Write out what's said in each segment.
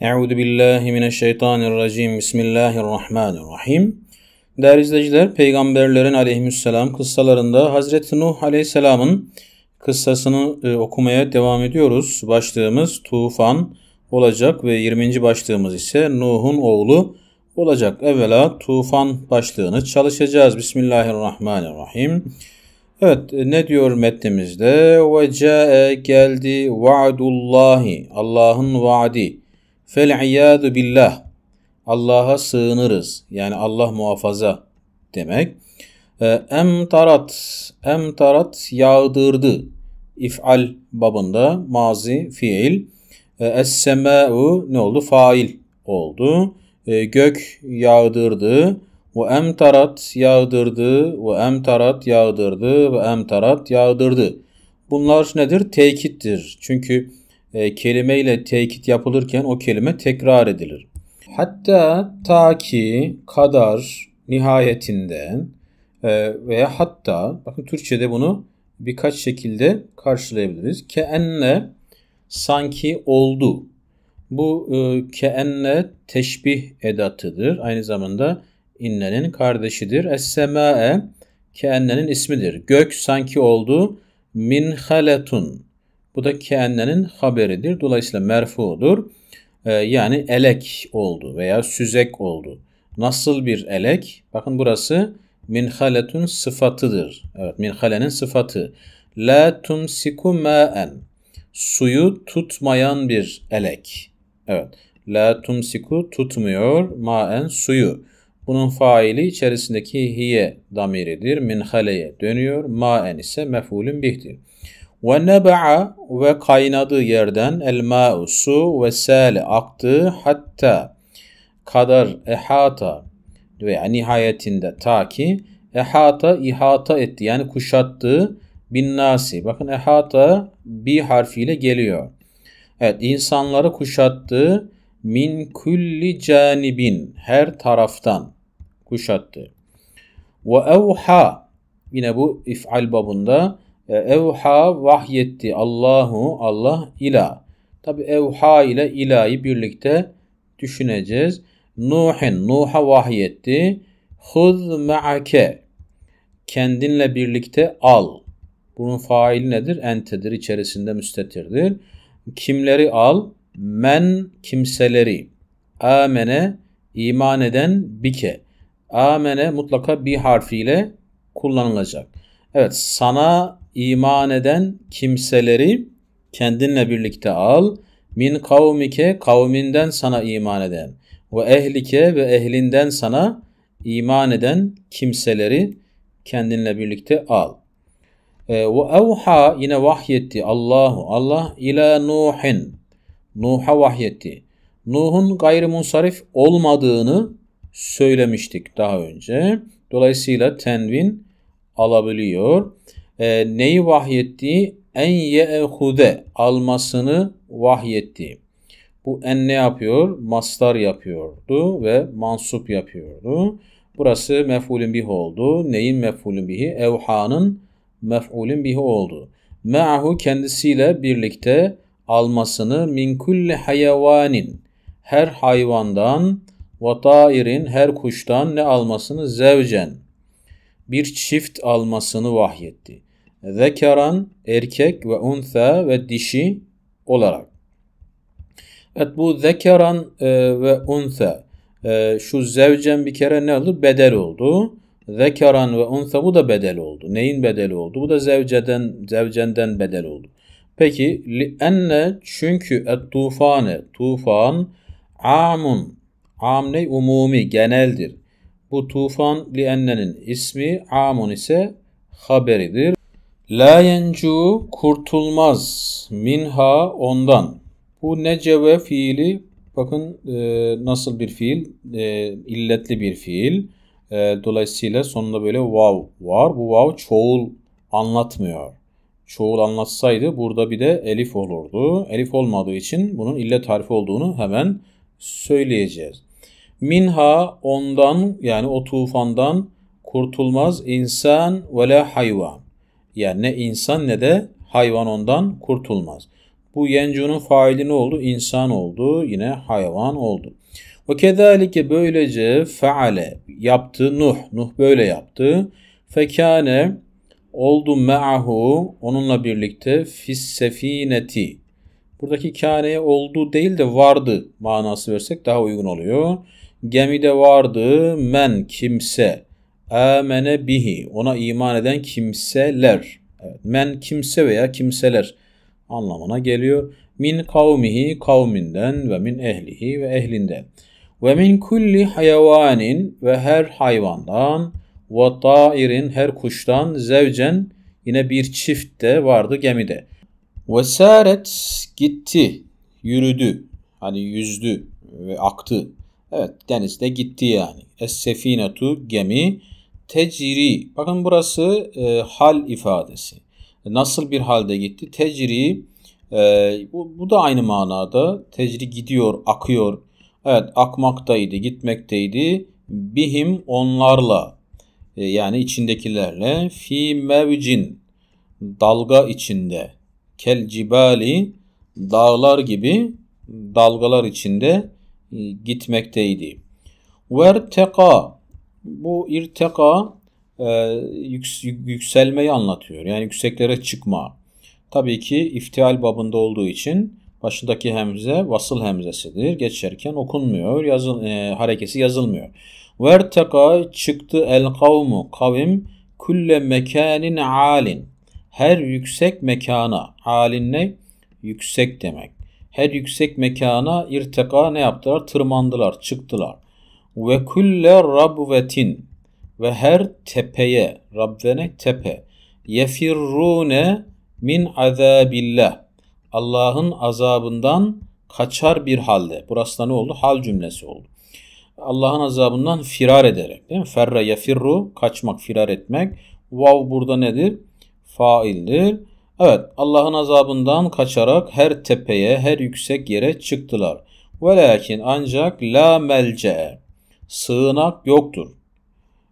Euzu billahi mineşşeytanirracim. Bismillahirrahmanirrahim. Değerli izleyiciler, peygamberlerin aleyhisselam kıssalarında Hazreti Nuh aleyhisselamın kıssasını e, okumaya devam ediyoruz. Başlığımız tufan olacak ve 20. başlığımız ise Nuh'un oğlu olacak. Evvela tufan başlığını çalışacağız. Bismillahirrahmanirrahim. Evet e, ne diyor metnimizde? Ve geldi vaadullahi. Allah'ın vaadi. Fel iyadu billah. Allah'a sığınırız. Yani Allah muhafaza demek. Ee, em tarat. Em tarat yağdırdı. Ifal babında mazi fiil. Ee, Es-semâ'u ne oldu? Fail oldu. Ee, gök yağdırdı. Ve emtarat yağdırdı. Ve emtarat yağdırdı. Ve emtarat yağdırdı. Bunlar nedir? Tekittir. Çünkü e, kelimeyle tekit yapılırken o kelime tekrar edilir. Hatta ta ki kadar nihayetinden e, veya hatta bakın Türkçe'de bunu birkaç şekilde karşılayabiliriz. Keenne sanki oldu. Bu e, keenne teşbih edatıdır. Aynı zamanda innenin kardeşidir. Es-semae ismidir. Gök sanki oldu. Minhaletun bu da kendinin haberidir. Dolayısıyla merfudur. Ee, yani elek oldu veya süzek oldu. Nasıl bir elek? Bakın burası minhaletun sıfatıdır. Evet minhalenin sıfatı. La tumsiku ma'en. Suyu tutmayan bir elek. Evet. La tumsiku tutmuyor ma'en suyu. Bunun faili içerisindeki hiye damiridir. Minhaleye dönüyor. Ma'en ise mef'ulün bihtir. Ve nebe'a ve kaynadığı yerden el ma'u su ve sel aktı hatta kadar ehata veya nihayetinde ta ki ehata ihata etti yani kuşattı bin nasi. Bakın ehata bir harfiyle geliyor. Evet insanları kuşattı min kulli canibin her taraftan kuşattı. Ve evha yine bu if'al babında Evha vahyetti Allahu Allah ila. Tabi evha ile ilahi birlikte düşüneceğiz. Nuhin Nuh'a vahyetti. Huz ma'ake. Kendinle birlikte al. Bunun faili nedir? Entedir içerisinde müstetirdir. Kimleri al? Men kimseleri. Amene iman eden bike. Amene mutlaka bir harfiyle kullanılacak. Evet sana iman eden kimseleri kendinle birlikte al. Min kavmike kavminden sana iman eden ve ehlike ve ehlinden sana iman eden kimseleri kendinle birlikte al. Ee, ve evha yine vahyetti Allahu Allah ile Nuhin. Nuh'a vahyetti. Nuh'un gayrimunsarif olmadığını söylemiştik daha önce. Dolayısıyla tenvin alabiliyor e, neyi vahyetti? En ye'hude almasını vahyetti. Bu en ne yapıyor? Mastar yapıyordu ve mansup yapıyordu. Burası mef'ulün bih oldu. Neyin mef'ulün bihi? Evhanın mef'ulün bihi oldu. Me'ahu kendisiyle birlikte almasını min kulli hayavanin her hayvandan ve tairin her kuştan ne almasını zevcen bir çift almasını vahyetti. Zekaran, erkek ve unsa ve dişi olarak. Evet bu zekaran e, ve unsa e, şu zevcen bir kere ne olur? Bedel oldu. zekaran ve unsa bu da bedel oldu. Neyin bedeli oldu? Bu da zevceden zevcenden bedel oldu. Peki li enne çünkü et tufane tufan amun am ne umumi geneldir. Bu tufan li ennenin ismi amun ise haberidir. La yencu kurtulmaz minha ondan. Bu neceve fiili bakın e, nasıl bir fiil? E, illetli bir fiil. E, dolayısıyla sonunda böyle vav var. Bu vav çoğul anlatmıyor. Çoğul anlatsaydı burada bir de elif olurdu. Elif olmadığı için bunun illet harfi olduğunu hemen söyleyeceğiz. Minha ondan yani o tufandan kurtulmaz insan ve la hayvan. Yani ne insan ne de hayvan ondan kurtulmaz. Bu yencunun faili ne oldu? İnsan oldu, yine hayvan oldu. Ve kezalike böylece faale yaptı Nuh. Nuh böyle yaptı. Fekane oldu me'ahu onunla birlikte fis sefineti. Buradaki kâneye oldu değil de vardı manası versek daha uygun oluyor. Gemide vardı men kimse amene bihi ona iman eden kimseler. Evet, men kimse veya kimseler anlamına geliyor. Min kavmihi kavminden ve min ehlihi ve ehlinden. Ve min kulli hayvanin ve her hayvandan ve tairin her kuştan zevcen yine bir çift de vardı gemide. Ve saret gitti, yürüdü, hani yüzdü ve aktı. Evet denizde gitti yani. Es sefinetu gemi Teciri, Bakın burası e, hal ifadesi. Nasıl bir halde gitti? Teciri, E, bu, bu da aynı manada. Teciri gidiyor, akıyor. Evet akmaktaydı, gitmekteydi. Bihim onlarla e, yani içindekilerle fi mevcin dalga içinde kel cibali dağlar gibi dalgalar içinde e, gitmekteydi. Verteka bu irteka e, yük, yükselmeyi anlatıyor. Yani yükseklere çıkma. Tabii ki iftial babında olduğu için başındaki hemze vasıl hemzesidir. Geçerken okunmuyor. Yazıl, e, harekesi yazılmıyor. Verteka çıktı el kavmu kavim külle mekanin alin. Her yüksek mekana. Alin ne? Yüksek demek. Her yüksek mekana irteka ne yaptılar? Tırmandılar, çıktılar. Ve kulle rabvetin ve her tepeye, Rabbene tepe, yefirrune min azabillah. Allah'ın azabından kaçar bir halde. Burası da ne oldu? Hal cümlesi oldu. Allah'ın azabından firar ederek. Değil mi? Ferre yefirru, kaçmak, firar etmek. Vav burada nedir? Faildir. Evet, Allah'ın azabından kaçarak her tepeye, her yüksek yere çıktılar. Ve lakin ancak la melce sığınak yoktur.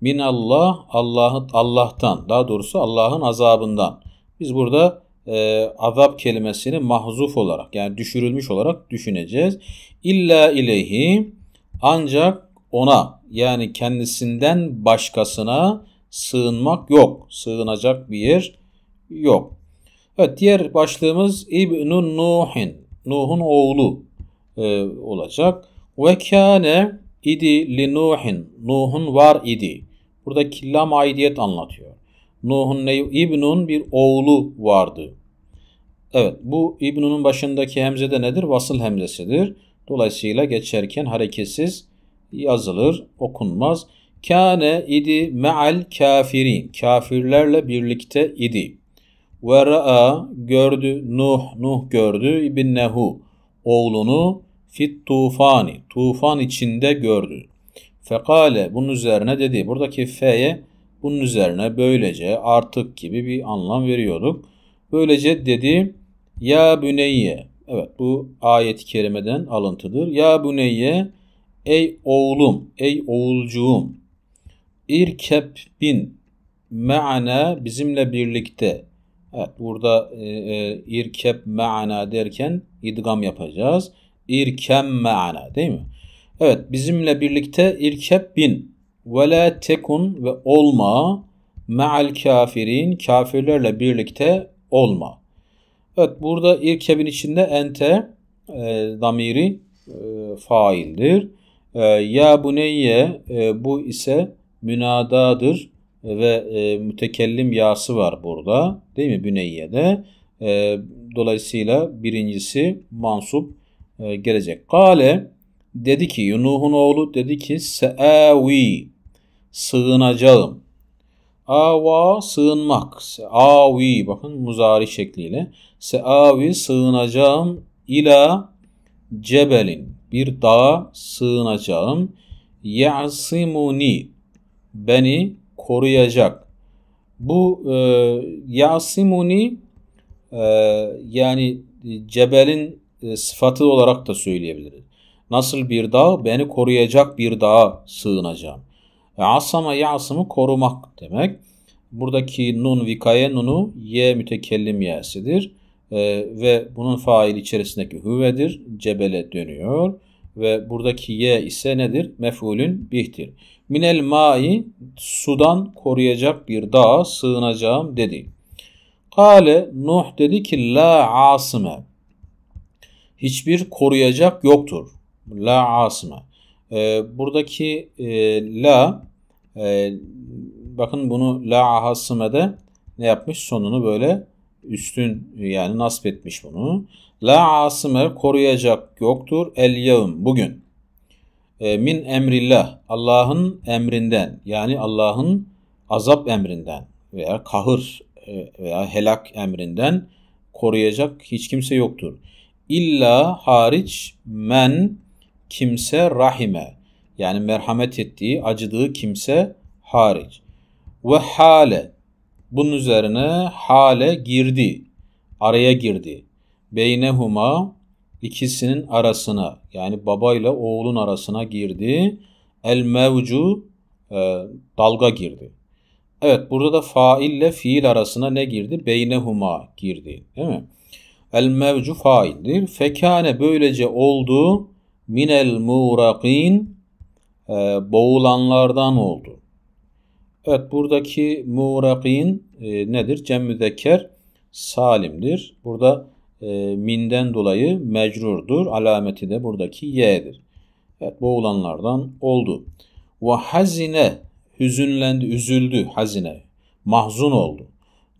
Minallah Allah Allah'tan daha doğrusu Allah'ın azabından. Biz burada e, azap kelimesini mahzuf olarak yani düşürülmüş olarak düşüneceğiz. İlla ileyhi ancak ona yani kendisinden başkasına sığınmak yok. Sığınacak bir yer yok. Evet diğer başlığımız İbnun Nuhin. Nuh'un oğlu e, olacak. Ve kâne idi li Nuhin. Nuh'un var idi. Burada killam aidiyet anlatıyor. Nuh'un ne İbnun bir oğlu vardı. Evet bu İbnun'un başındaki hemze de nedir? Vasıl hemzesidir. Dolayısıyla geçerken hareketsiz yazılır, okunmaz. Kâne idi me'al kafirin. Kafirlerle birlikte idi. Ve ra'a gördü Nuh, Nuh gördü ibnehu oğlunu fit tufani tufan içinde gördü. Fekale bunun üzerine dedi. Buradaki fe'ye bunun üzerine böylece artık gibi bir anlam veriyorduk. Böylece dedi ya büneyye. Evet bu ayet-i kerimeden alıntıdır. Ya büneyye ey oğlum, ey oğulcuğum. İrkep bin me'ana bizimle birlikte. Evet burada e, e, irkep me'ana derken idgam yapacağız. İrkem meana değil mi? Evet bizimle birlikte irkep bin ve la tekun ve olma ma'al kafirin kafirlerle birlikte olma. Evet burada irkebin içinde ente e, damiri e, faildir. E, ya buneyye e, bu ise münadadır ve e, mütekellim yası var burada. Değil mi Büneyye'de? E, dolayısıyla birincisi mansup e, gelecek. Kale dedi ki Yunuh'un oğlu dedi ki Seavi sığınacağım. Ava sığınmak. Seavi bakın muzari şekliyle. Seavi sığınacağım ila cebelin bir dağa sığınacağım. Yasimuni beni koruyacak. Bu e, Yasimuni e, yani cebelin e, sıfatı olarak da söyleyebiliriz. Nasıl bir dağ? Beni koruyacak bir dağa sığınacağım. E, asama yasımı korumak demek. Buradaki nun vikaye nunu ye mütekellim yesidir. E, ve bunun fail içerisindeki hüvedir. Cebele dönüyor. Ve buradaki ye ise nedir? Mef'ulün bihtir. Minel ma'i sudan koruyacak bir dağa sığınacağım dedi. Kale Nuh dedi ki la asime hiçbir koruyacak yoktur. La asma. E, buradaki e, la e, bakın bunu la ahasımede ne yapmış? Sonunu böyle üstün yani nasip etmiş bunu. La asime koruyacak yoktur el yevm bugün. E, min emrillah Allah'ın emrinden yani Allah'ın azap emrinden veya kahır e, veya helak emrinden koruyacak hiç kimse yoktur. İlla hariç men kimse rahime yani merhamet ettiği, acıdığı kimse hariç. Ve hale bunun üzerine hale girdi, araya girdi. Beynehuma ikisinin arasına yani babayla oğlun arasına girdi. El mevcu e, dalga girdi. Evet burada da faille fiil arasına ne girdi? Beynehuma girdi değil mi? El mevcu faildir. Fekane böylece oldu. Minel muğrakin e, boğulanlardan oldu. Evet buradaki muğrakin e, nedir? Cem müzekker salimdir. Burada e, minden dolayı mecrurdur. Alameti de buradaki y'dir. Evet boğulanlardan oldu. Ve hazine hüzünlendi, üzüldü hazine. Mahzun oldu.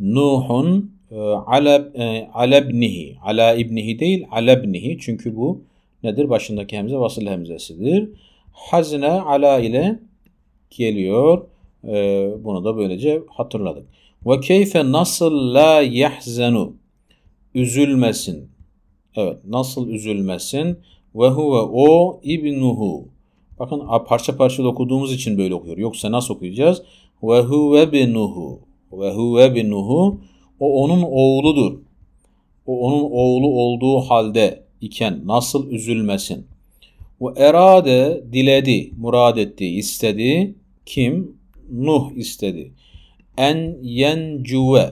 Nuhun ee, alebnihi, ala ibnihi değil, alebnihi. Çünkü bu nedir? Başındaki hemze vasıl hemzesidir. Hazine ala ile geliyor. Ee, bunu da böylece hatırladık. Ve keyfe nasıl la yahzenu üzülmesin. Evet, nasıl üzülmesin? Ve huve o ibnuhu. Bakın parça parça okuduğumuz için böyle okuyor. Yoksa nasıl okuyacağız? Ve huve binuhu. Ve huve binuhu. O onun oğludur. O onun oğlu olduğu halde iken nasıl üzülmesin? Bu erade diledi, murad etti, istedi. Kim? Nuh istedi. En yen cüve.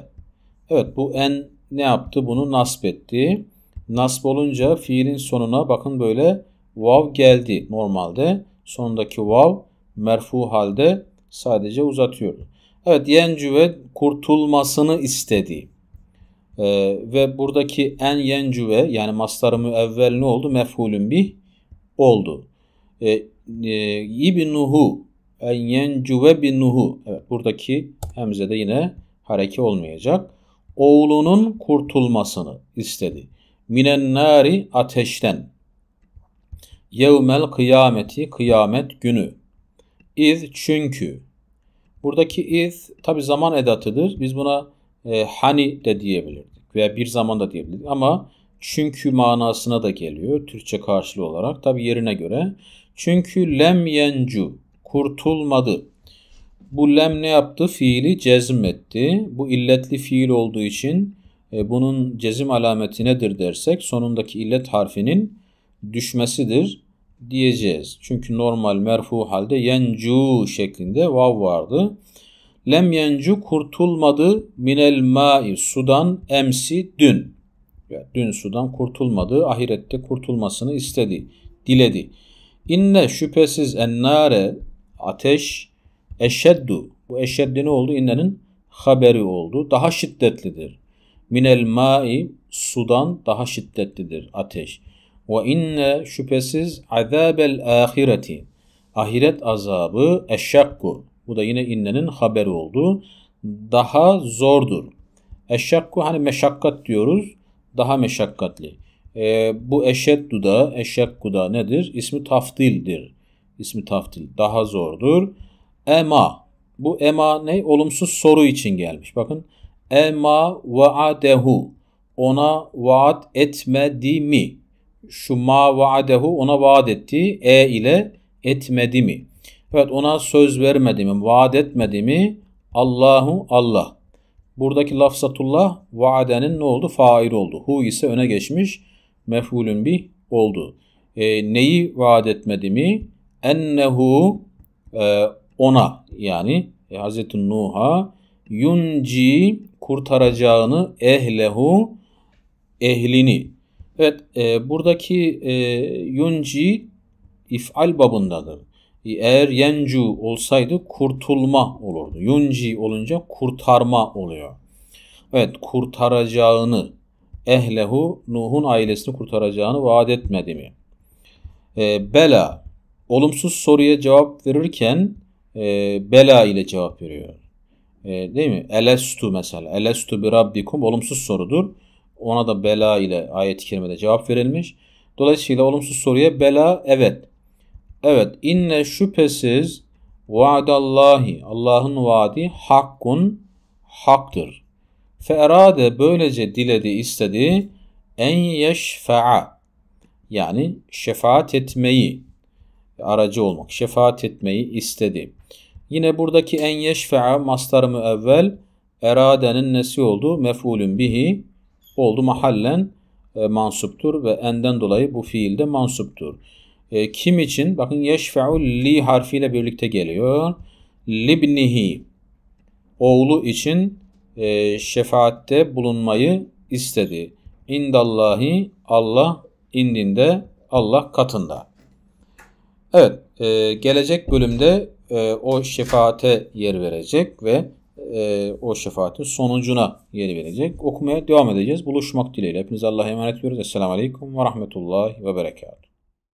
Evet bu en ne yaptı? Bunu nasp etti. Nasp olunca fiilin sonuna bakın böyle vav geldi normalde. Sonundaki vav merfu halde sadece uzatıyor. Evet Yencüve kurtulmasını istedi. Ee, ve buradaki en yencüve yani mastarı müevvel ne oldu? Mefhulün bih oldu. Ee, e, nuhu, en yencüve nuhu. Evet buradaki hemzede yine hareke olmayacak. Oğlunun kurtulmasını istedi. Minen nari ateşten. Yevmel kıyameti kıyamet günü. İz çünkü Buradaki if tabi zaman edatıdır. Biz buna e, hani de diyebilirdik veya bir zaman da diyebilirdik ama çünkü manasına da geliyor Türkçe karşılığı olarak tabi yerine göre. Çünkü lem yencu kurtulmadı. Bu lem ne yaptı? Fiili cezm etti. Bu illetli fiil olduğu için e, bunun cezim alameti nedir dersek sonundaki illet harfinin düşmesidir diyeceğiz. Çünkü normal merfu halde yencu şeklinde vav vardı. Lem yencu kurtulmadı minel ma'i sudan emsi dün. Yani dün sudan kurtulmadı. Ahirette kurtulmasını istedi. Diledi. İnne şüphesiz ennare ateş eşeddu. Bu eşeddi ne oldu? İnnenin haberi oldu. Daha şiddetlidir. Minel ma'i sudan daha şiddetlidir ateş. Ve inne şüphesiz azabel ahireti. Ahiret azabı eşşakku. Bu da yine innenin haberi oldu. Daha zordur. Eşşakku hani meşakkat diyoruz. Daha meşakkatli. E, bu eşeddu da eşşakku da nedir? İsmi taftildir. İsmi taftil. Daha zordur. Ema. Bu ema ne? Olumsuz soru için gelmiş. Bakın. Ema vaadehu. Ona vaat etmedi mi? şu ma vaadehu ona vaat ettiği e ile etmedi mi? Evet ona söz vermedi mi? Vaat etmedi mi? Allahu Allah. Buradaki lafzatullah vaadenin ne oldu? Fail oldu. Hu ise öne geçmiş. Mef'ulün bir oldu. E, neyi vaat etmedi mi? Ennehu e, ona yani e, Hazreti Nuh'a yunci kurtaracağını ehlehu ehlini Evet e, buradaki e, yunci if'al babındadır. Eğer yencu olsaydı kurtulma olurdu. Yunci olunca kurtarma oluyor. Evet kurtaracağını ehlehu Nuh'un ailesini kurtaracağını vaat etmedi mi? E, bela olumsuz soruya cevap verirken e, bela ile cevap veriyor. E, değil mi? Elestu mesela. Elestu bi rabbikum olumsuz sorudur ona da bela ile ayet-i kerimede cevap verilmiş. Dolayısıyla olumsuz soruya bela evet. Evet inne şüphesiz vaadallahi Allah'ın vaadi hakkun haktır. Fera'de böylece diledi istedi en yeşfe'a yani şefaat etmeyi aracı olmak şefaat etmeyi istedi. Yine buradaki en yeşfe'a mastar müevvel eradenin nesi oldu? Mef'ulün bihi oldu. Mahallen e, mansuptur ve enden dolayı bu fiilde mansuptur. E, kim için? Bakın yeşfe'u li harfiyle birlikte geliyor. Libnihi oğlu için e, şefaatte bulunmayı istedi. İndallahi Allah indinde Allah katında. Evet, e, gelecek bölümde e, o şefaate yer verecek ve e, o şefaatin sonucuna yeri verecek. Okumaya devam edeceğiz. Buluşmak dileğiyle. Hepinize Allah'a emanet ediyoruz. Esselamu Aleyküm ve Rahmetullahi ve Berekatuhu.